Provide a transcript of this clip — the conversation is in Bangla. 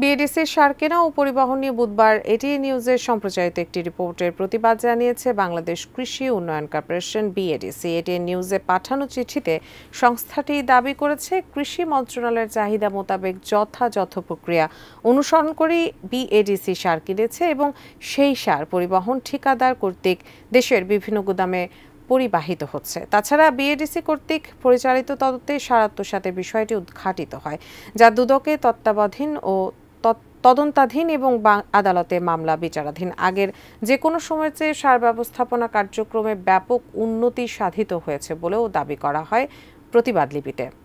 বিএডিসির সারকেনা ও পরিবহন নিয়ে বুধবার এটিএ নিউজের সম্প্রচারিত একটি রিপোর্টের প্রতিবাদ জানিয়েছে বাংলাদেশ কৃষি উন্নয়ন কর্পোরেশন বিএডিসি এটিএ নিউজে পাঠানো চিঠিতে সংস্থাটি দাবি করেছে কৃষি মন্ত্রণালয়ের চাহিদা মোতাবেক যথাযথ প্রক্রিয়া অনুসরণ করে বিএডিসি সার কিনেছে এবং সেই সার পরিবহন ঠিকাদার কর্তৃক দেশের বিভিন্ন গুদামে পরিবাহিত হচ্ছে তাছাড়া বিএডিসি কর্তৃক পরিচালিত তদন্তে সার বিষয়টি উদ্ঘাটিত হয় যা দুদকে তত্ত্বাবধীন ও তদন্তাধীন এবং আদালতে মামলা বিচারাধীন আগের যে কোনো সময়ের চেয়ে সার ব্যবস্থাপনা কার্যক্রমে ব্যাপক উন্নতি সাধিত হয়েছে বলেও দাবি করা হয় প্রতিবাদলিপিতে